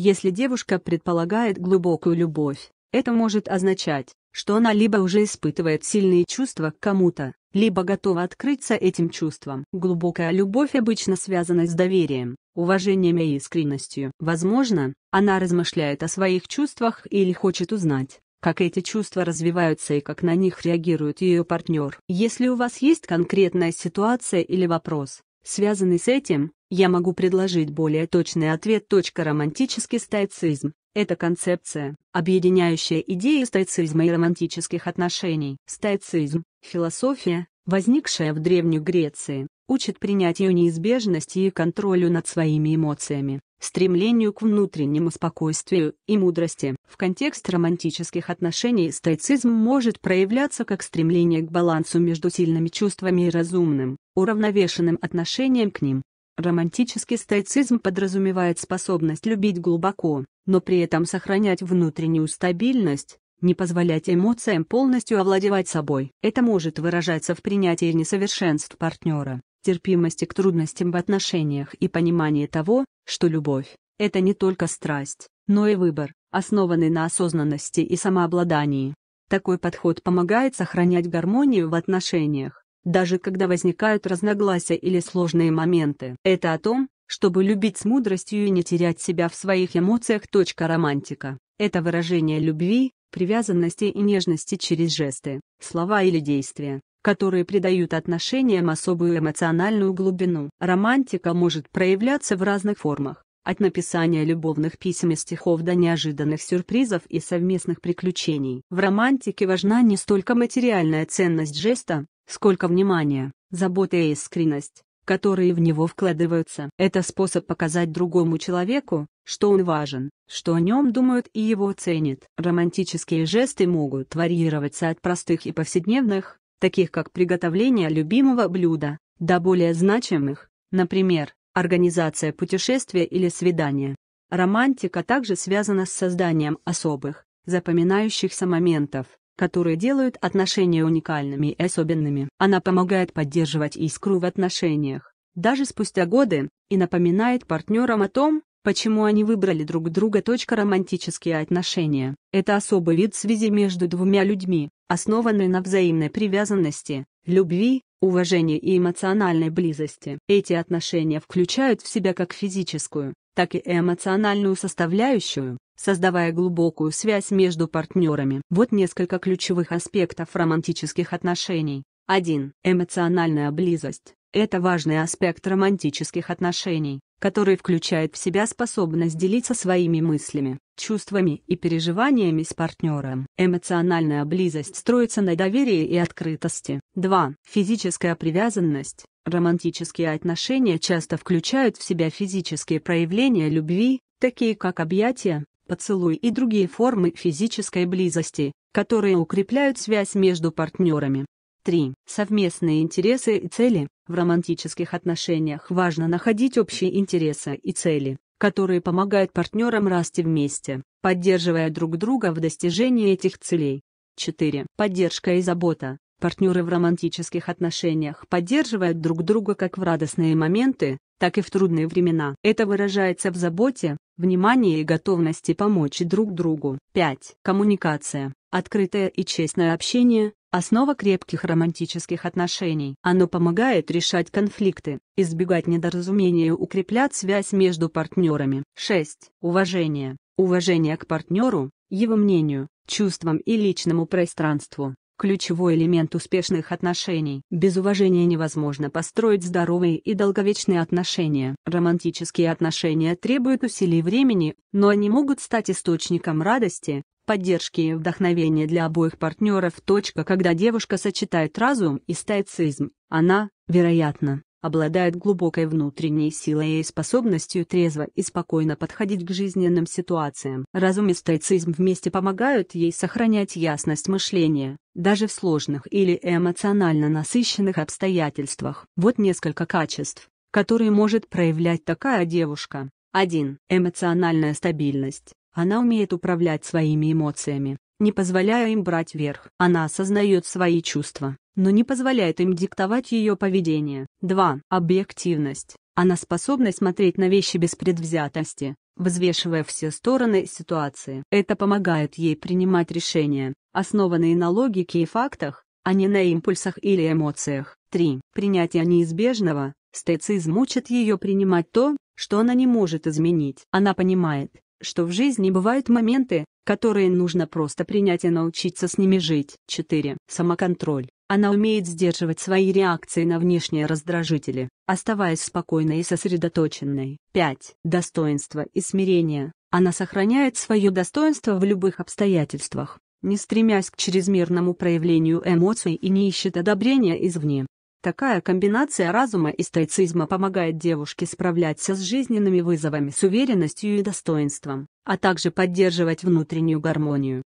Если девушка предполагает глубокую любовь, это может означать, что она либо уже испытывает сильные чувства к кому-то, либо готова открыться этим чувствам. Глубокая любовь обычно связана с доверием, уважением и искренностью. Возможно, она размышляет о своих чувствах или хочет узнать, как эти чувства развиваются и как на них реагирует ее партнер. Если у вас есть конкретная ситуация или вопрос, связанный с этим, я могу предложить более точный ответ. Точка Романтический стоицизм – это концепция, объединяющая идеи стоицизма и романтических отношений. Стоицизм – философия, возникшая в Древней Греции, учит принятию неизбежности и контролю над своими эмоциями, стремлению к внутреннему спокойствию и мудрости. В контекст романтических отношений стоицизм может проявляться как стремление к балансу между сильными чувствами и разумным, уравновешенным отношением к ним. Романтический стоицизм подразумевает способность любить глубоко, но при этом сохранять внутреннюю стабильность, не позволять эмоциям полностью овладевать собой. Это может выражаться в принятии несовершенств партнера, терпимости к трудностям в отношениях и понимании того, что любовь – это не только страсть, но и выбор, основанный на осознанности и самообладании. Такой подход помогает сохранять гармонию в отношениях, даже когда возникают разногласия или сложные моменты. Это о том, чтобы любить с мудростью и не терять себя в своих эмоциях. Романтика – это выражение любви, привязанности и нежности через жесты, слова или действия, которые придают отношениям особую эмоциональную глубину. Романтика может проявляться в разных формах, от написания любовных писем и стихов до неожиданных сюрпризов и совместных приключений. В романтике важна не столько материальная ценность жеста, сколько внимания, заботы и искренность, которые в него вкладываются. Это способ показать другому человеку, что он важен, что о нем думают и его ценят. Романтические жесты могут варьироваться от простых и повседневных, таких как приготовление любимого блюда, до более значимых, например, организация путешествия или свидания. Романтика также связана с созданием особых, запоминающихся моментов, которые делают отношения уникальными и особенными. Она помогает поддерживать искру в отношениях, даже спустя годы, и напоминает партнерам о том, почему они выбрали друг друга. Романтические отношения – это особый вид связи между двумя людьми, основанный на взаимной привязанности, любви, уважении и эмоциональной близости. Эти отношения включают в себя как физическую, так и эмоциональную составляющую, создавая глубокую связь между партнерами. Вот несколько ключевых аспектов романтических отношений. 1. Эмоциональная близость. Это важный аспект романтических отношений который включает в себя способность делиться своими мыслями, чувствами и переживаниями с партнером. Эмоциональная близость строится на доверии и открытости. 2. Физическая привязанность. Романтические отношения часто включают в себя физические проявления любви, такие как объятия, поцелуй и другие формы физической близости, которые укрепляют связь между партнерами. 3. Совместные интересы и цели. В романтических отношениях важно находить общие интересы и цели, которые помогают партнерам расти вместе, поддерживая друг друга в достижении этих целей. 4. Поддержка и забота. Партнеры в романтических отношениях поддерживают друг друга как в радостные моменты, так и в трудные времена. Это выражается в заботе, внимании и готовности помочь друг другу. 5. Коммуникация. Открытое и честное общение, Основа крепких романтических отношений. Оно помогает решать конфликты, избегать недоразумений и укреплять связь между партнерами. 6. Уважение. Уважение к партнеру, его мнению, чувствам и личному пространству. Ключевой элемент успешных отношений. Без уважения невозможно построить здоровые и долговечные отношения. Романтические отношения требуют усилий времени, но они могут стать источником радости, поддержки и вдохновения для обоих партнеров. Точка, когда девушка сочетает разум и стоицизм, она, вероятно, обладает глубокой внутренней силой и способностью трезво и спокойно подходить к жизненным ситуациям. Разум и стоицизм вместе помогают ей сохранять ясность мышления, даже в сложных или эмоционально насыщенных обстоятельствах. Вот несколько качеств, которые может проявлять такая девушка. 1. Эмоциональная стабильность. Она умеет управлять своими эмоциями, не позволяя им брать верх. Она осознает свои чувства, но не позволяет им диктовать ее поведение. 2. Объективность. Она способна смотреть на вещи без предвзятости, взвешивая все стороны ситуации. Это помогает ей принимать решения, основанные на логике и фактах, а не на импульсах или эмоциях. 3. Принятие неизбежного. Стоицизм учит ее принимать то, что она не может изменить. Она понимает, что в жизни бывают моменты, которые нужно просто принять и научиться с ними жить. 4. Самоконтроль. Она умеет сдерживать свои реакции на внешние раздражители, оставаясь спокойной и сосредоточенной. 5. Достоинство и смирение. Она сохраняет свое достоинство в любых обстоятельствах, не стремясь к чрезмерному проявлению эмоций и не ищет одобрения извне. Такая комбинация разума и стоицизма помогает девушке справляться с жизненными вызовами с уверенностью и достоинством, а также поддерживать внутреннюю гармонию.